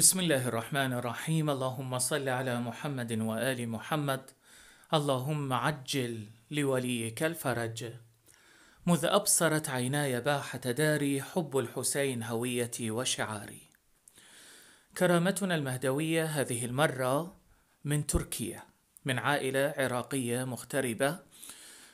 بسم الله الرحمن الرحيم اللهم صل على محمد وآل محمد اللهم عجل لوليك الفرج مذ أبصرت عيناي باحة داري حب الحسين هويتي وشعاري كرامتنا المهدوية هذه المرة من تركيا من عائلة عراقية مغتربة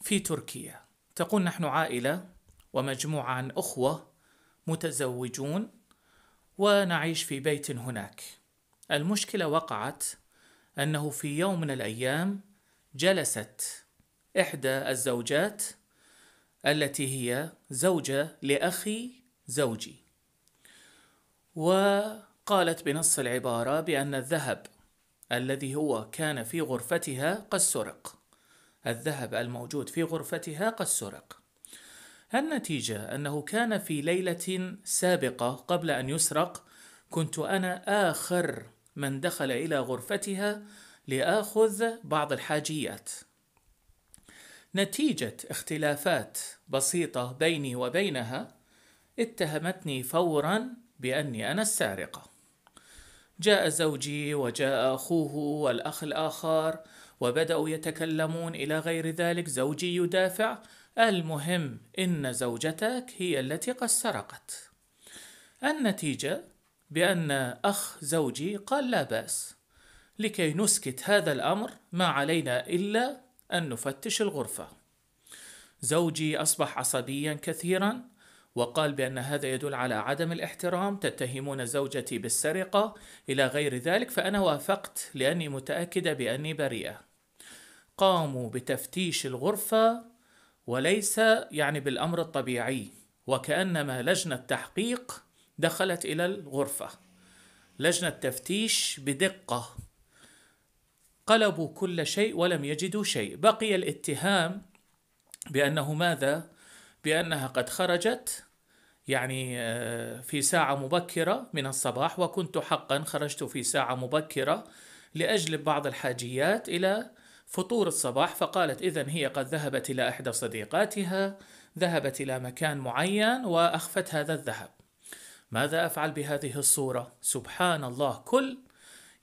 في تركيا تقول نحن عائلة ومجموعة عن أخوة متزوجون ونعيش في بيت هناك المشكلة وقعت أنه في يوم من الأيام جلست إحدى الزوجات التي هي زوجة لأخي زوجي وقالت بنص العبارة بأن الذهب الذي هو كان في غرفتها قد سرق الذهب الموجود في غرفتها قد سرق النتيجة أنه كان في ليلة سابقة قبل أن يسرق كنت أنا آخر من دخل إلى غرفتها لآخذ بعض الحاجيات. نتيجة اختلافات بسيطة بيني وبينها اتهمتني فورا بأني أنا السارقة. جاء زوجي وجاء أخوه والأخ الآخر وبدأوا يتكلمون إلى غير ذلك زوجي يدافع المهم إن زوجتك هي التي قد سرقت النتيجة بأن أخ زوجي قال لا بأس لكي نسكت هذا الأمر ما علينا إلا أن نفتش الغرفة زوجي أصبح عصبيا كثيرا وقال بأن هذا يدل على عدم الاحترام تتهمون زوجتي بالسرقة إلى غير ذلك فأنا وافقت لأني متأكدة بأني بريئة قاموا بتفتيش الغرفة وليس يعني بالأمر الطبيعي وكأنما لجنة تحقيق دخلت إلى الغرفة لجنة تفتيش بدقة قلبوا كل شيء ولم يجدوا شيء بقي الاتهام بأنه ماذا؟ بأنها قد خرجت يعني آه، في ساعة مبكرة من الصباح وكنت حقا خرجت في ساعة مبكرة لأجلب بعض الحاجيات إلى فطور الصباح فقالت إذا هي قد ذهبت إلى إحدى صديقاتها ذهبت إلى مكان معين وأخفت هذا الذهب ماذا أفعل بهذه الصورة؟ سبحان الله كل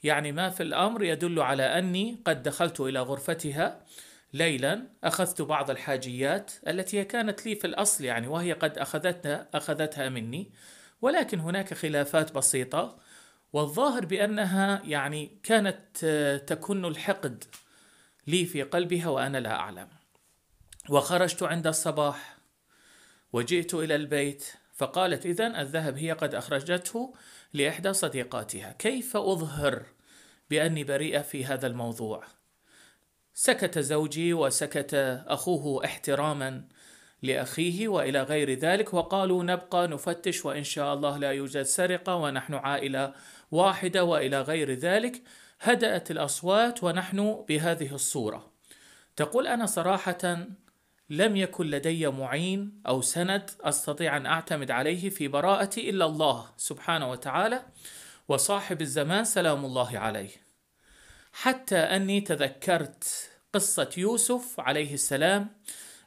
يعني ما في الأمر يدل على أني قد دخلت إلى غرفتها ليلا أخذت بعض الحاجيات التي كانت لي في الأصل يعني وهي قد أخذتها أخذتها مني ولكن هناك خلافات بسيطة والظاهر بأنها يعني كانت تكن الحقد لي في قلبها وأنا لا أعلم وخرجت عند الصباح وجئت إلى البيت فقالت إذا الذهب هي قد أخرجته لإحدى صديقاتها كيف أظهر بأني بريئة في هذا الموضوع سكت زوجي وسكت أخوه احتراما لأخيه وإلى غير ذلك وقالوا نبقى نفتش وإن شاء الله لا يوجد سرقة ونحن عائلة واحدة وإلى غير ذلك هدأت الأصوات ونحن بهذه الصورة تقول أنا صراحة لم يكن لدي معين أو سند أستطيع أن أعتمد عليه في براءتي إلا الله سبحانه وتعالى وصاحب الزمان سلام الله عليه حتى أني تذكرت قصة يوسف عليه السلام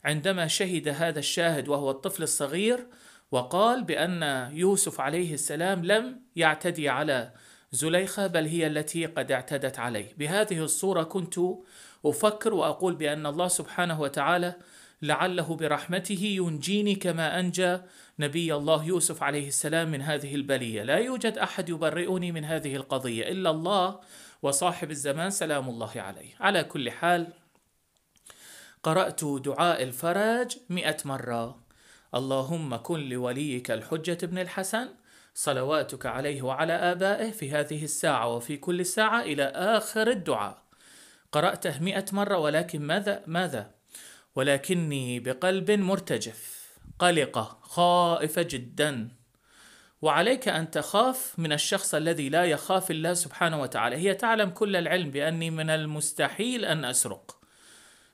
عندما شهد هذا الشاهد وهو الطفل الصغير وقال بأن يوسف عليه السلام لم يعتدي على زليخة بل هي التي قد اعتدت عليه بهذه الصورة كنت أفكر وأقول بأن الله سبحانه وتعالى لعله برحمته ينجيني كما أنجى نبي الله يوسف عليه السلام من هذه البلية لا يوجد أحد يبرئني من هذه القضية إلا الله وصاحب الزمان سلام الله عليه على كل حال قرأت دعاء الفرج مئة مرة اللهم كن لوليك الحجة بن الحسن صلواتك عليه وعلى آبائه في هذه الساعة وفي كل ساعة إلى آخر الدعاء قرأته مئة مرة ولكن ماذا ماذا ولكني بقلب مرتجف قلقة خائفة جدا وعليك أن تخاف من الشخص الذي لا يخاف الله سبحانه وتعالى هي تعلم كل العلم بأني من المستحيل أن أسرق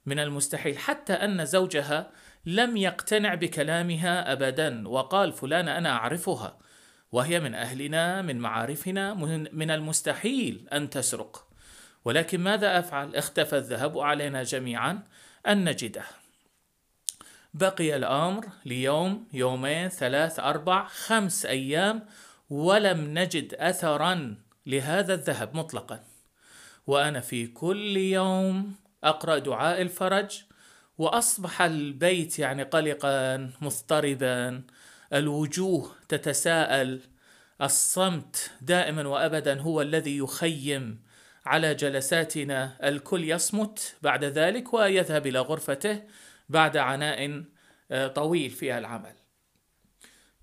من المستحيل حتى أن زوجها لم يقتنع بكلامها أبدا وقال فلان أنا أعرفها وهي من أهلنا من معارفنا من المستحيل أن تسرق ولكن ماذا أفعل؟ اختفى الذهب علينا جميعا أن نجده بقي الأمر ليوم يومين ثلاث أربع خمس أيام ولم نجد أثرا لهذا الذهب مطلقا وأنا في كل يوم أقرأ دعاء الفرج وأصبح البيت يعني قلقا مضطربا الوجوه تتساءل الصمت دائما وابدا هو الذي يخيم على جلساتنا الكل يصمت بعد ذلك ويذهب الى غرفته بعد عناء آه، طويل في العمل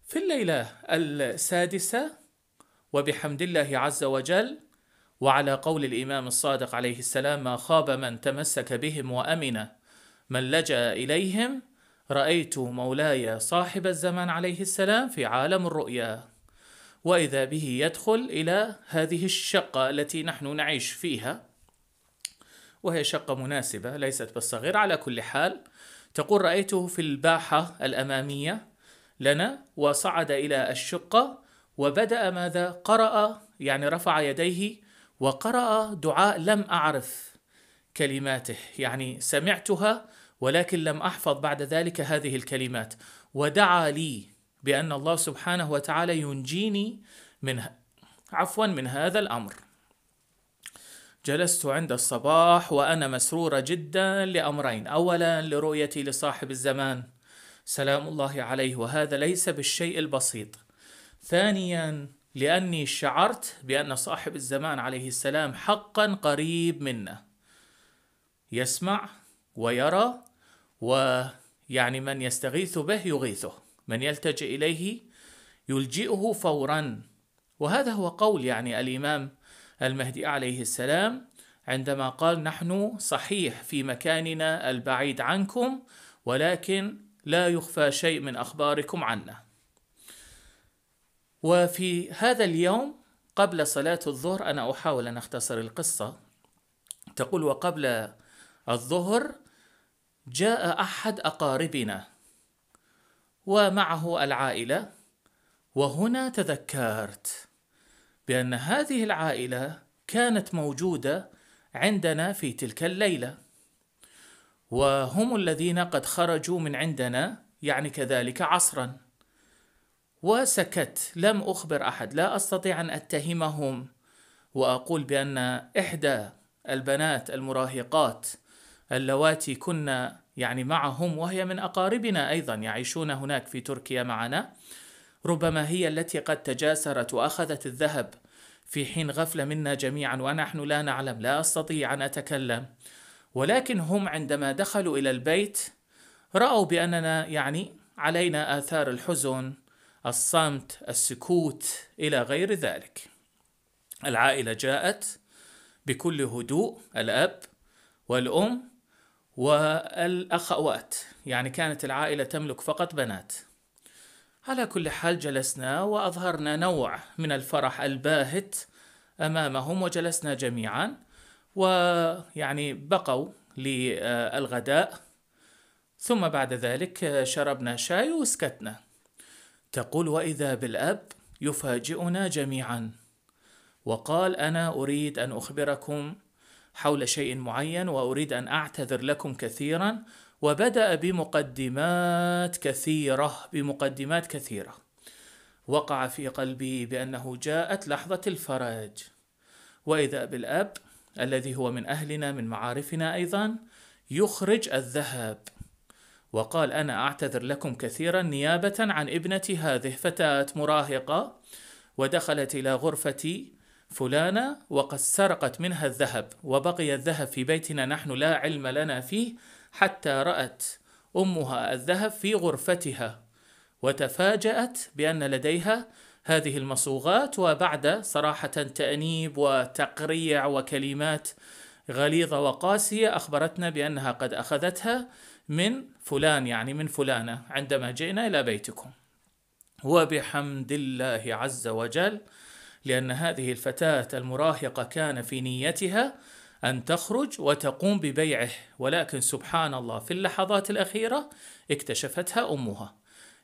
في الليله السادسه وبحمد الله عز وجل وعلى قول الامام الصادق عليه السلام ما خاب من تمسك بهم وامن من لجا اليهم رأيت مولاي صاحب الزمان عليه السلام في عالم الرؤيا وإذا به يدخل إلى هذه الشقة التي نحن نعيش فيها وهي شقة مناسبة ليست بالصغير على كل حال تقول رأيته في الباحة الأمامية لنا وصعد إلى الشقة وبدأ ماذا قرأ يعني رفع يديه وقرأ دعاء لم أعرف كلماته يعني سمعتها ولكن لم احفظ بعد ذلك هذه الكلمات ودعا لي بان الله سبحانه وتعالى ينجيني من عفوا من هذا الامر جلست عند الصباح وانا مسروره جدا لامرين اولا لرؤيتي لصاحب الزمان سلام الله عليه وهذا ليس بالشيء البسيط ثانيا لاني شعرت بان صاحب الزمان عليه السلام حقا قريب منا يسمع ويرى ويعني من يستغيث به يغيثه من يلتجئ إليه يلجئه فورا وهذا هو قول يعني الإمام المهدي عليه السلام عندما قال نحن صحيح في مكاننا البعيد عنكم ولكن لا يخفى شيء من أخباركم عنا وفي هذا اليوم قبل صلاة الظهر أنا أحاول أن أختصر القصة تقول وقبل الظهر جاء احد اقاربنا ومعه العائله وهنا تذكرت بان هذه العائله كانت موجوده عندنا في تلك الليله وهم الذين قد خرجوا من عندنا يعني كذلك عصرا وسكت لم اخبر احد لا استطيع ان اتهمهم واقول بان احدى البنات المراهقات اللواتي كنا يعني معهم وهي من اقاربنا ايضا يعيشون هناك في تركيا معنا ربما هي التي قد تجاسرت واخذت الذهب في حين غفله منا جميعا ونحن لا نعلم لا استطيع ان اتكلم ولكن هم عندما دخلوا الى البيت راوا باننا يعني علينا اثار الحزن الصمت السكوت الى غير ذلك العائله جاءت بكل هدوء الاب والام والأخوات يعني كانت العائلة تملك فقط بنات على كل حال جلسنا وأظهرنا نوع من الفرح الباهت أمامهم وجلسنا جميعا ويعني بقوا للغداء ثم بعد ذلك شربنا شاي وسكتنا تقول وإذا بالأب يفاجئنا جميعا وقال أنا أريد أن أخبركم حول شيء معين واريد ان اعتذر لكم كثيرا وبدا بمقدمات كثيره بمقدمات كثيره وقع في قلبي بانه جاءت لحظه الفرج واذا بالاب الذي هو من اهلنا من معارفنا ايضا يخرج الذهب وقال انا اعتذر لكم كثيرا نيابه عن ابنتي هذه فتاه مراهقه ودخلت الى غرفتي فلانة وقد سرقت منها الذهب وبقي الذهب في بيتنا نحن لا علم لنا فيه حتى رأت أمها الذهب في غرفتها وتفاجأت بأن لديها هذه المصوغات وبعد صراحة تأنيب وتقريع وكلمات غليظة وقاسية أخبرتنا بأنها قد أخذتها من فلان يعني من فلانة عندما جئنا إلى بيتكم وبحمد الله عز وجل لأن هذه الفتاة المراهقة كان في نيتها أن تخرج وتقوم ببيعه ولكن سبحان الله في اللحظات الأخيرة اكتشفتها أمها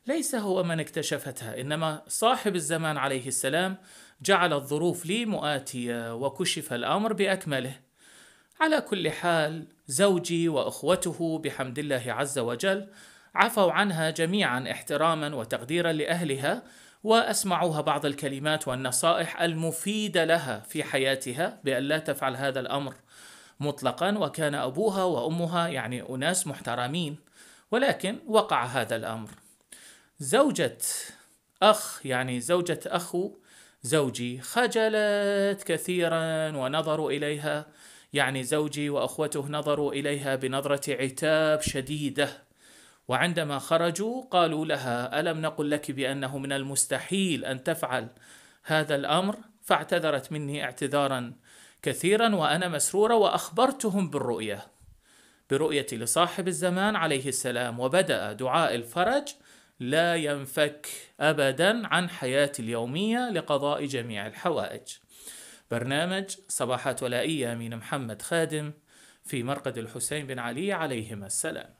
ليس هو من اكتشفتها إنما صاحب الزمان عليه السلام جعل الظروف لي مؤاتية وكشف الأمر بأكمله على كل حال زوجي واخوته بحمد الله عز وجل عفوا عنها جميعا احتراما وتقديرا لاهلها واسمعوها بعض الكلمات والنصائح المفيده لها في حياتها بان لا تفعل هذا الامر مطلقا وكان ابوها وامها يعني اناس محترمين ولكن وقع هذا الامر زوجة اخ يعني زوجة اخو زوجي خجلت كثيرا ونظروا اليها يعني زوجي واخوته نظروا اليها بنظرة عتاب شديده وعندما خرجوا قالوا لها الم نقل لك بانه من المستحيل ان تفعل هذا الامر فاعتذرت مني اعتذارا كثيرا وانا مسروره واخبرتهم بالرؤيه برؤيتي لصاحب الزمان عليه السلام وبدا دعاء الفرج لا ينفك ابدا عن حياتي اليوميه لقضاء جميع الحوائج برنامج صباحات ولائيه امين محمد خادم في مرقد الحسين بن علي عليهما السلام